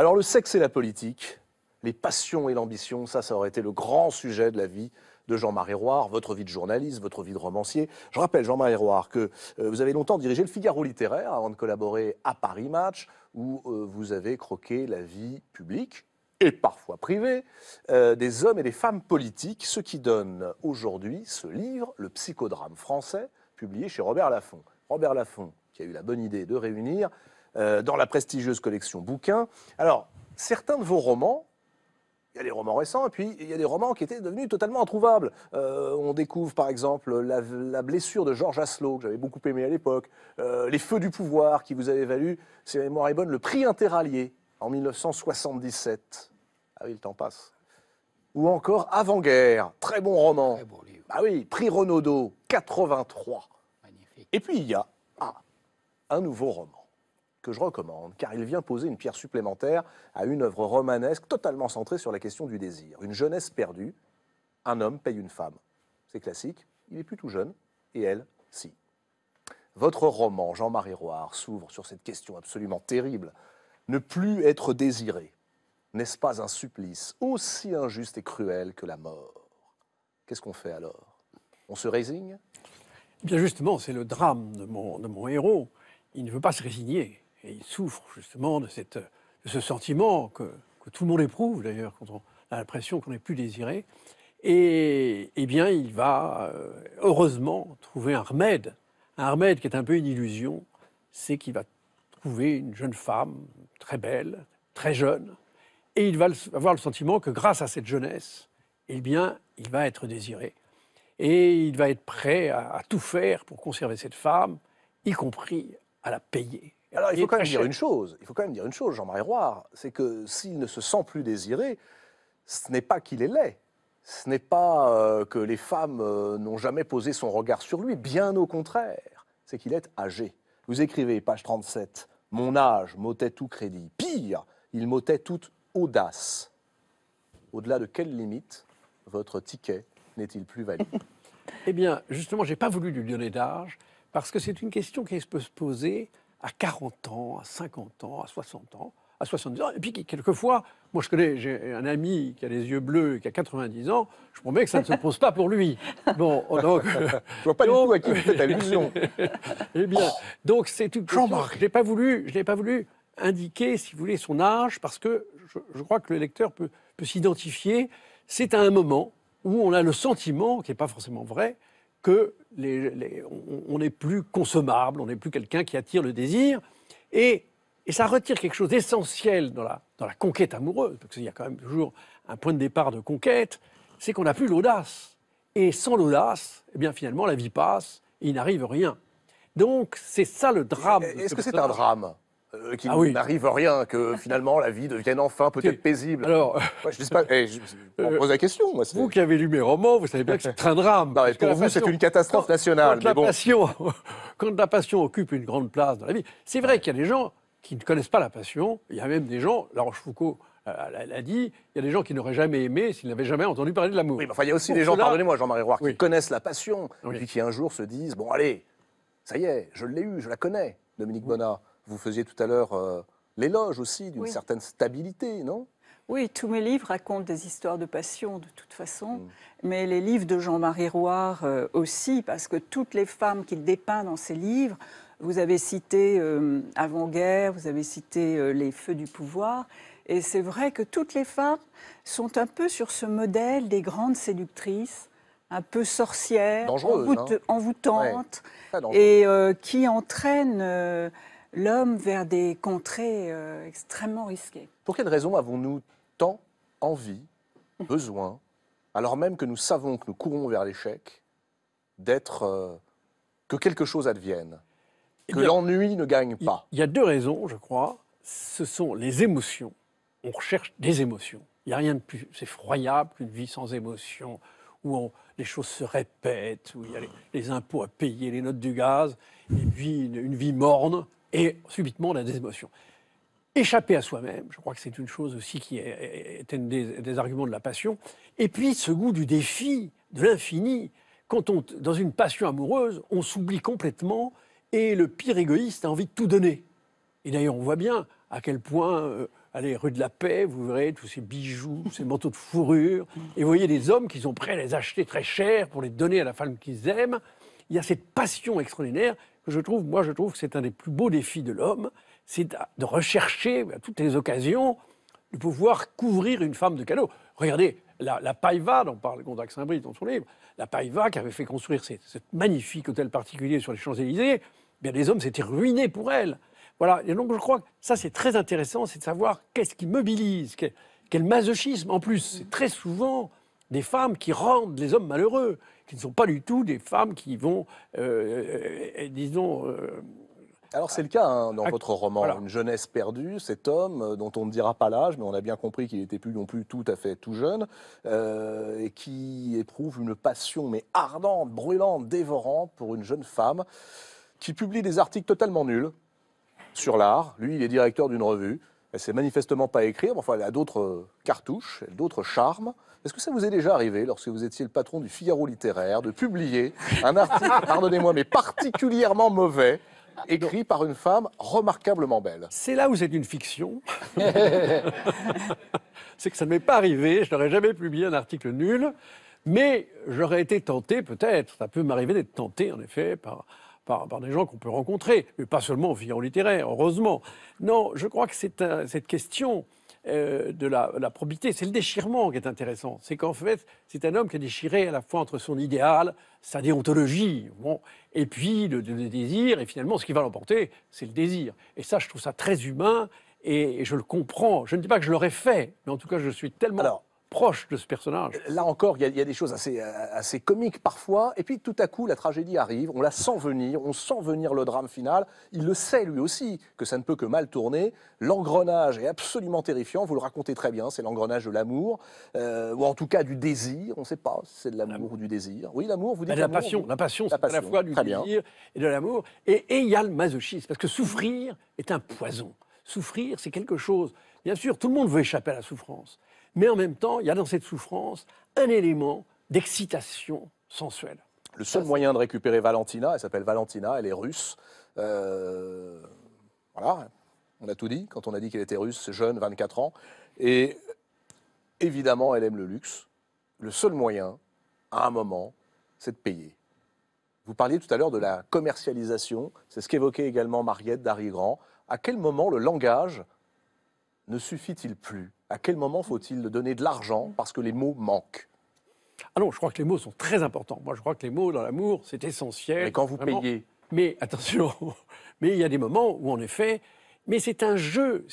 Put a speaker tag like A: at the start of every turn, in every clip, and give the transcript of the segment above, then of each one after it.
A: Alors le sexe et la politique, les passions et l'ambition, ça, ça aurait été le grand sujet de la vie de Jean-Marie Roire, votre vie de journaliste, votre vie de romancier. Je rappelle, Jean-Marie Roire, que euh, vous avez longtemps dirigé le Figaro littéraire avant de collaborer à Paris Match, où euh, vous avez croqué la vie publique et parfois privée euh, des hommes et des femmes politiques, ce qui donne aujourd'hui ce livre, Le psychodrame français, publié chez Robert Laffont. Robert Laffont, qui a eu la bonne idée de réunir euh, dans la prestigieuse collection Bouquins. Alors, certains de vos romans, il y a des romans récents et puis il y a des romans qui étaient devenus totalement introuvables. Euh, on découvre par exemple La, blessure de Georges Aslo, que j'avais beaucoup aimé à l'époque, euh, Les Feux du pouvoir, qui vous avait valu, si la mémoire est bonne, le prix Interallié en 1977. Ah oui, le temps passe. Ou encore Avant-guerre, très bon roman. Ah oui, prix Renaudot, 83. Magnifique. Et puis il y a un nouveau roman que je recommande, car il vient poser une pierre supplémentaire à une œuvre romanesque totalement centrée sur la question du désir. Une jeunesse perdue, un homme paye une femme. C'est classique, il est plus tout jeune, et elle, si. Votre roman, Jean-Marie Roire, s'ouvre sur cette question absolument terrible. Ne plus être désiré, n'est-ce pas un supplice aussi injuste et cruel que la mort Qu'est-ce qu'on fait alors On se résigne
B: eh Bien justement, c'est le drame de mon, de mon héros. Il ne veut pas se résigner. Et il souffre justement de, ce sentiment que, tout le monde éprouve d'ailleurs quand on a l'impression qu'on n'est plus désiré. Et, eh bien, il va euh, heureusement trouver un remède, un remède qui est un peu une illusion, c'est qu'il va trouver une jeune femme très belle, très jeune, et il va avoir le sentiment que grâce à cette jeunesse, eh bien, il va être désiré. Et il va être prêt à tout faire pour conserver cette femme, y compris à la payer alors, il faut quand même dire une
A: chose, il faut quand même dire une chose, Jean-Marie Roy, c'est que s'il ne se sent plus désiré, ce n'est pas qu'il est laid, ce n'est pas euh, que les femmes euh, n'ont jamais posé son regard sur lui, bien au contraire, c'est qu'il est âgé. Vous écrivez, page 37, Mon âge m'ôtait tout crédit. Pire, il m'ôtait toute audace. Au-delà de quelle limite votre ticket n'est-il plus valide Eh bien, justement, je n'ai pas voulu lui donner d'âge, parce que c'est
B: une question qui peut se poser à 40 ans, à 50 ans, à 60 ans, à 70 ans, et puis quelquefois, moi je connais, j'ai un ami qui a les yeux bleus et qui a 90 ans, je promets que ça ne se pose pas pour lui. Bon, donc... je vois pas du tout à qui vous ta eh bien, donc c'est une Je n'ai pas voulu, je n'ai pas voulu indiquer, si vous voulez, son âge, parce que je, crois que le lecteur peut, peut s'identifier. C'est à un moment où on a le sentiment, qui n'est pas forcément vrai, que les, on n'est plus consommable, on n'est plus quelqu'un qui attire le désir. Et, ça retire quelque chose d'essentiel dans la, conquête amoureuse, parce qu'il y a quand même toujours un point de départ de conquête, c'est qu'on n'a plus l'audace. Et sans l'audace, eh bien finalement, la vie passe, et il n'arrive rien.
A: Donc c'est ça le drame. Est-ce que c'est un drame qui euh, qu'il ah n'arrive rien, que finalement la vie devienne enfin peut-être paisible. Alors, ouais, je dis pas, eh, je, on euh, pose la question. Moi, vous qui avez lu mes romans, vous savez bien que c'est un drame. pour vous, c'est une catastrophe nationale. Quand, la passion, quand
B: la passion occupe une grande place dans la vie, c'est vrai qu'il y a des gens qui ne connaissent pas la passion. Il y a même des gens, euh, La Foucault l'a dit, il y a des gens qui n'auraient jamais aimé s'ils n'avaient jamais entendu parler de l'amour. Oui, mais enfin, il y a aussi des gens, pardonnez-moi
A: Jean-Marie Roy, qui connaissent la passion, et qui un jour se disent, bon allez, ça y est, je l'ai eu, je la connais, Dominique Bonnat. Vous faisiez tout à l'heure euh, l'éloge aussi d'une certaine
C: stabilité, non oui, tous mes livres racontent des histoires de passion de toute façon, mm. mais les livres de Jean-Marie Rouard euh, aussi, parce que toutes les femmes qu'il dépeint dans ses livres, vous avez cité euh, Avant-guerre, vous avez cité Les Feux du pouvoir, et c'est vrai que toutes les femmes sont un peu sur ce modèle des grandes séductrices, un peu sorcières, hein. envoûtantes, et qui entraînent l'homme vers des contrées euh, extrêmement risquées.
A: Pour quelles raisons avons-nous tant envie, besoin, alors même que nous savons que nous courons vers l'échec, d'être euh, que quelque chose advienne, eh que l'ennui ne gagne pas Il y a deux raisons, je crois. Ce sont les émotions.
B: On recherche des émotions. Il n'y a rien de plus effroyable qu'une vie sans émotions, où les choses se répètent, où il y a les, impôts à payer, les notes du gaz, et puis une vie morne, et subitement la a Échapper à soi-même, je crois que c'est une chose aussi qui est, un des, arguments de la passion. Et puis ce goût du défi, de l'infini. Quand on, dans une passion amoureuse, on s'oublie complètement et le pire égoïste a envie de tout donner. Et d'ailleurs, on voit bien à quel point, euh, allez, rue de la Paix, vous verrez tous ces bijoux, ces manteaux de fourrure, et vous voyez des hommes qui sont prêts à les acheter très cher pour les donner à la femme qu'ils aiment. Il y a cette passion extraordinaire je trouve, moi je trouve que c'est un des plus beaux défis de l'homme, c'est de rechercher à toutes les occasions de pouvoir couvrir une femme de cadeaux. Regardez, la, la Païva, dont parle Gondac saint brie dans son livre, la Païva qui avait fait construire ce magnifique hôtel particulier sur les Champs-Élysées, bien les hommes s'étaient ruinés pour elle. Voilà, et donc je crois que ça c'est très intéressant, c'est de savoir qu'est-ce qui mobilise, quel, quel masochisme. En plus, c'est très souvent des femmes qui rendent les hommes malheureux, qui ne sont pas du tout des femmes qui vont, euh, euh, euh, disons...
A: alors c'est le cas hein, dans ah, votre roman, Une jeunesse perdue, cet homme dont on ne dira pas l'âge, mais on a bien compris qu'il n'était plus non plus tout à fait tout jeune, et qui éprouve une passion mais ardente, brûlante, dévorante pour une jeune femme, qui publie des articles totalement nuls sur l'art. Lui, il est directeur d'une revue. Elle sait manifestement pas écrire, enfin, elle a d'autres euh, cartouches, d'autres charmes. Est-ce que ça vous est déjà arrivé, lorsque vous étiez le patron du Figaro littéraire, de publier un article, pardonnez-moi, mais particulièrement mauvais écrit par une femme remarquablement belle. C'est là où c'est une fiction.
B: c'est que ça ne m'est pas arrivé, je n'aurais jamais publié un article nul, mais j'aurais été tenté peut-être, ça peut m'arriver d'être tenté en effet par par, des gens qu'on peut rencontrer, mais pas seulement en littéraire, heureusement. Non, je crois que c'est cette question euh, de la, probité, c'est le déchirement qui est intéressant. C'est qu'en fait, c'est un homme qui est déchiré à la fois entre son idéal, sa déontologie, bon, et puis le, désir, et finalement, ce qui va l'emporter, c'est le désir. Et ça, je trouve ça très humain et je le comprends. Je ne dis pas que je l'aurais fait, mais en tout cas, je suis tellement proche de ce personnage.
A: Euh, là encore, il y, a des choses assez, euh, assez comiques parfois. Et puis tout à coup, la tragédie arrive, on la sent venir, on sent venir le drame final. Il le sait lui aussi que ça ne peut que mal tourner. L'engrenage est absolument terrifiant, vous le racontez très bien, c'est l'engrenage de l'amour, euh, ou en tout cas du désir, on ne sait pas si c'est de l'amour ou du désir. Oui, l'amour, vous dites. Ben, la, passion, la passion, c'est à la fois du désir et de l'amour. Et
B: il y a le masochisme, parce que souffrir est un poison. Souffrir, c'est quelque chose. Bien sûr, tout le monde veut échapper à la souffrance mais en même temps, il y a dans cette souffrance un élément d'excitation sensuelle.
A: Le seul moyen de récupérer Valentina, elle s'appelle Valentina, elle est russe. Euh, voilà, on a tout dit quand on a dit qu'elle était russe, jeune, 24 ans. Et évidemment, elle aime le luxe. Le seul moyen, à un moment, c'est de payer. Vous parliez tout à l'heure de la commercialisation, c'est ce qu'évoquait également Mariette d'Harry Grand. À quel moment le langage ne suffit-il plus à quel moment faut-il donner de l'argent parce que les mots manquent Ah je
B: crois que les mots sont très importants. Moi, je crois que les mots dans l'amour, c'est essentiel. Mais quand vous payez. Mais attention, mais il y a des moments où, en effet, mais c'est un jeu,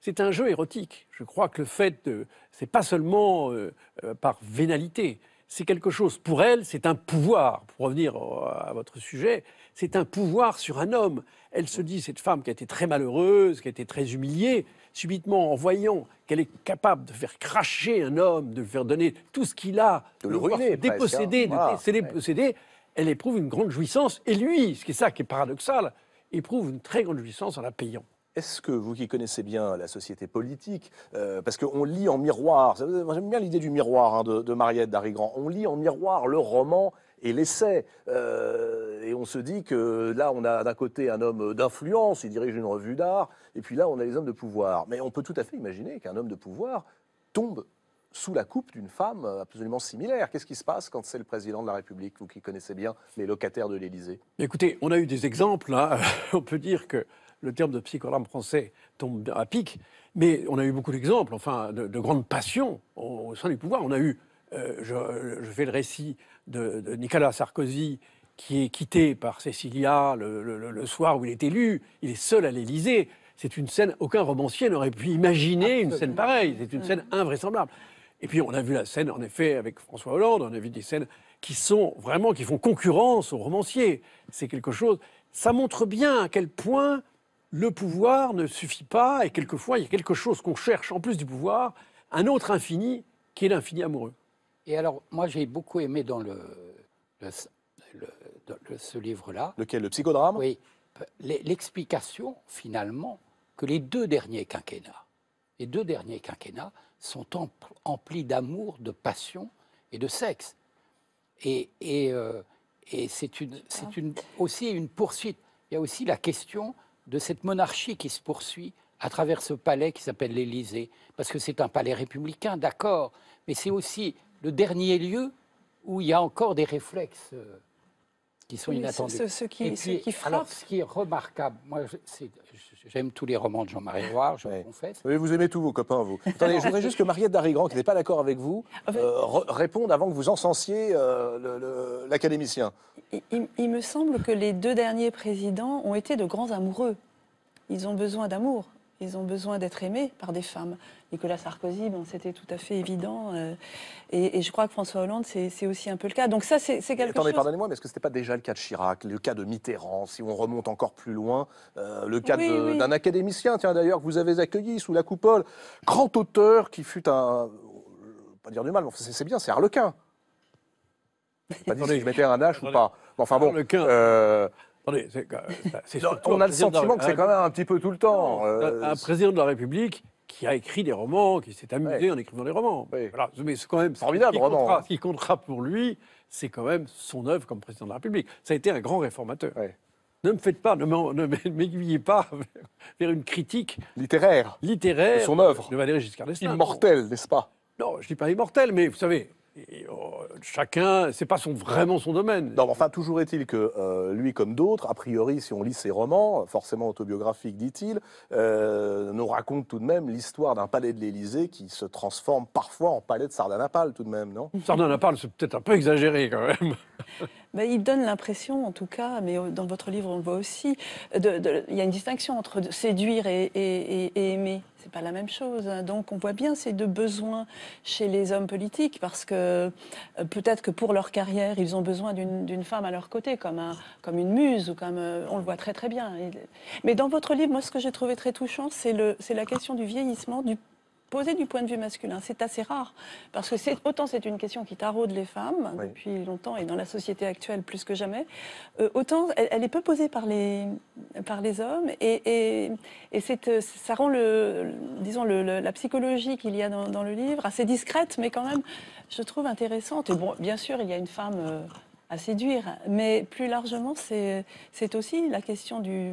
B: c'est un jeu érotique. Je crois que le fait de, c'est pas seulement euh, euh, par vénalité, c'est quelque chose, pour elle, c'est un pouvoir, pour revenir à votre sujet, c'est un pouvoir sur un homme. Elle se dit, cette femme qui a été très malheureuse, qui a été très humiliée, subitement, en voyant qu'elle est capable de faire cracher un homme, de lui faire donner tout ce qu'il a, de le ruiner, hein. déposséder, de ah, déposséder, elle éprouve une grande jouissance. Et lui, ce qui est ça qui est paradoxal,
A: éprouve une très grande jouissance en la payant. Est-ce que vous qui connaissez bien la société politique, euh, parce qu'on lit en miroir, j'aime bien l'idée du miroir hein, de, Mariette, Mariette Grand, on lit en miroir le roman et l'essai, euh, et on se dit que là on a d'un côté un homme d'influence, il dirige une revue d'art, et puis là on a les hommes de pouvoir. Mais on peut tout à fait imaginer qu'un homme de pouvoir tombe sous la coupe d'une femme absolument similaire. Qu'est-ce qui se passe quand c'est le président de la République, vous qui connaissez bien les locataires de l'Élysée
B: Écoutez, on a eu des exemples. Hein. on peut dire que le terme de psychodrame français tombe à pic, mais on a eu beaucoup d'exemples, enfin, de, grandes passions au, sein du pouvoir. On a eu, euh, je, fais le récit de, Nicolas Sarkozy, qui est quitté par Cécilia le, soir où il est élu. Il est seul à l'Élysée. C'est une scène, aucun romancier n'aurait pu imaginer une scène pareille. C'est une scène invraisemblable. Et puis on a vu la scène, en effet, avec François Hollande, on a vu des scènes qui sont vraiment, qui font concurrence aux romanciers. C'est quelque chose. Ça montre bien à quel point le pouvoir ne suffit pas, et quelquefois, il y a quelque chose qu'on cherche en plus du pouvoir, un autre infini, qui est l'infini amoureux. Et alors, moi, j'ai beaucoup
D: aimé dans ce livre-là. Lequel Le psychodrame Oui. L'explication, finalement, que les deux derniers quinquennats, les deux derniers quinquennats sont emplis d'amour, de passion et de sexe. Et, euh, c'est aussi une poursuite. Il y a aussi la question de cette monarchie qui se poursuit à travers ce palais qui s'appelle l'Élysée, parce que c'est un palais républicain, d'accord, mais c'est aussi le dernier lieu où il y a encore des réflexes euh, qui sont Ce, qui, ce qui ce qui est remarquable, moi, j'aime tous les romans de Jean-Marie Roire, je confesse. vous aimez tous vos
A: copains, vous. Attendez, je voudrais juste que Mariette Darrigrand, qui n'est pas d'accord avec vous, euh, réponde avant que vous encensiez euh, l'académicien.
C: il me semble que les deux derniers présidents ont été de grands amoureux. Ils ont besoin d'amour. Ils ont besoin d'être aimés par des femmes. Nicolas Sarkozy, bon, c'était tout à fait évident. Euh, et, je crois que François Hollande, c'est aussi un peu le cas. Donc ça, c'est quelque Attendez, pardonnez-moi,
A: mais ce que ce n'était pas déjà le cas de Chirac, le cas de Mitterrand, si on remonte encore plus loin, euh, le cas d'un académicien, tiens d'ailleurs, que vous avez accueilli sous la coupole, grand auteur qui fut un... Pas dire du mal, c'est bien, c'est Harlequin. Pas si je mettais un H ou pas. Enfin bon, euh, euh, on a le sentiment que c'est quand
B: même un petit peu tout le temps. Euh, un président de la République qui a écrit des romans, qui s'est amusé en écrivant des romans. Mais c'est quand même formidable. Hein. Ce qui, comptera, pour lui, c'est quand même son œuvre comme président de la République. Ça a été un grand réformateur. Ne me faites pas, ne m'aiguillez pas vers une critique littéraire, littéraire de son œuvre, de
A: Valéry Giscard d'Estaing. Immortel, n'est-ce pas Non, je ne dis pas immortel, mais vous savez, et, oh, chacun, c'est pas son, vraiment son domaine. Non, enfin, toujours est-il que euh, lui, comme d'autres, a priori, si on lit ses romans, forcément autobiographiques, dit-il, euh, nous raconte tout de même l'histoire d'un palais de l'Élysée qui se transforme parfois en palais de Sardanapale, tout de même, non
B: Sardanapale, c'est peut-être un peu exagéré quand même.
C: Mais il donne l'impression, en tout cas, mais euh, dans votre livre on le voit aussi, il y a une distinction entre séduire et aimer. C'est pas la même chose. Donc on voit bien ces deux besoins chez les hommes politiques parce que euh, peut-être que pour leur carrière, ils ont besoin d'une femme à leur côté comme, un, comme une muse ou comme euh, on le voit très très bien. mais dans votre livre, moi ce que j'ai trouvé très touchant, c'est la question du vieillissement, du posée du point de vue masculin. C'est assez rare, parce que c'est, autant c'est une question qui taraude les femmes depuis longtemps et dans la société actuelle plus que jamais, euh, autant elle, est peu posée par les, par les hommes et, et, c'est, euh, ça rend le, disons la psychologie qu'il y a dans, le livre assez discrète, mais quand même, je trouve intéressante. Et bon, bien sûr, il y a une femme... Euh, à séduire. Mais plus largement, c'est, c'est aussi la question du,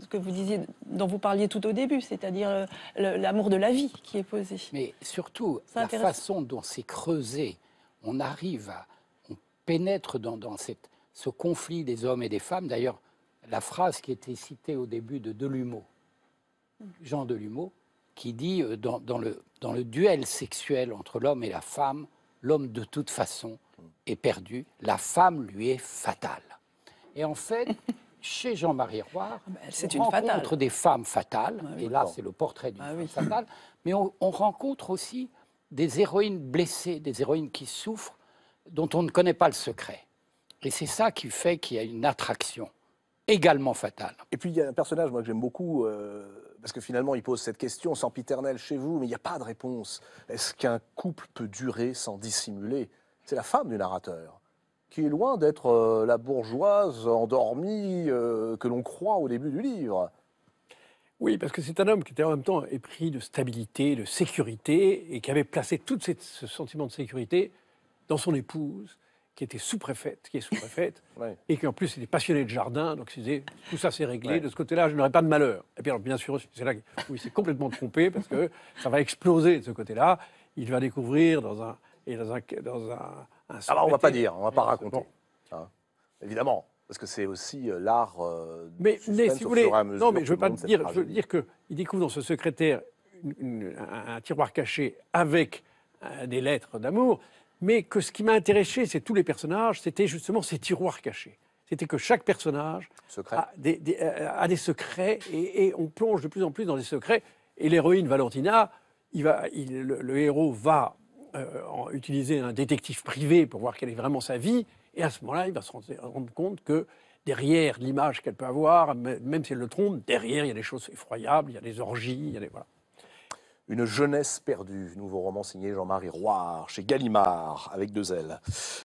C: ce que vous disiez, dont vous parliez tout au début, c'est-à-dire euh, l'amour de la vie
D: qui est posé. Mais surtout, la façon dont c'est creusé, on arrive à, on pénètre dans, cette, ce conflit des hommes et des femmes. D'ailleurs, la phrase qui était citée au début de Delumeau, Jean Delumeau, qui dit euh, dans, le, dans le duel sexuel entre l'homme et la femme, l'homme de toute façon est perdu, la femme lui est fatale. Et en fait, chez Jean-Marie Roire, ah, c'est une rencontre des femmes fatales, ah, et là c'est le portrait d'une ah, femme fatale, mais on, rencontre aussi des héroïnes blessées, des héroïnes qui souffrent, dont on ne connaît pas le secret. Et c'est ça qui fait qu'il y a une attraction également fatale.
A: Et puis il y a un personnage moi que j'aime beaucoup. Euh, parce que finalement, il pose cette question sans piternelle chez vous, mais il n'y a pas de réponse. Est-ce qu'un couple peut durer sans dissimuler C'est la femme du narrateur qui est loin d'être euh, la bourgeoise endormie euh, que l'on croit au début du livre.
B: Oui, parce que c'est un homme qui était en même temps épris de stabilité, de sécurité, et qui avait placé tout ce sentiment de sécurité dans son épouse, qui était sous-préfète, qui est sous-préfète, et qui en plus était passionné de jardin, donc il disait tout ça c'est réglé, de ce côté-là je n'aurai pas de malheur. Et puis bien sûr, c'est là où il s'est complètement trompé, parce que ça va exploser de ce côté-là. Il va découvrir dans un, et dans un, dans un
A: ah, Alors, on va pas dire, on va pas raconter. Hein. évidemment, parce que c'est aussi euh, l'art euh, mais, mais, si vous voulez, non, mais je veux pas dire, je veux
B: dire que il découvre dans ce secrétaire un, tiroir caché avec euh, des lettres d'amour, mais que ce qui m'a intéressé, c'est tous les personnages, c'était justement ces tiroirs cachés. C'était que chaque personnage a, des, secrets et, on plonge de plus en plus dans les secrets. Et l'héroïne Valentina, il va, le, héros va euh, utiliser un détective privé pour voir quelle est vraiment sa vie. Et à ce moment-là, il va se rendre compte que derrière l'image qu'elle peut avoir, même si elle le trompe, derrière, il y a des choses effroyables, il y a des orgies,
A: Une jeunesse perdue, nouveau roman signé Jean-Marie Roire, chez Gallimard, avec deux ailes.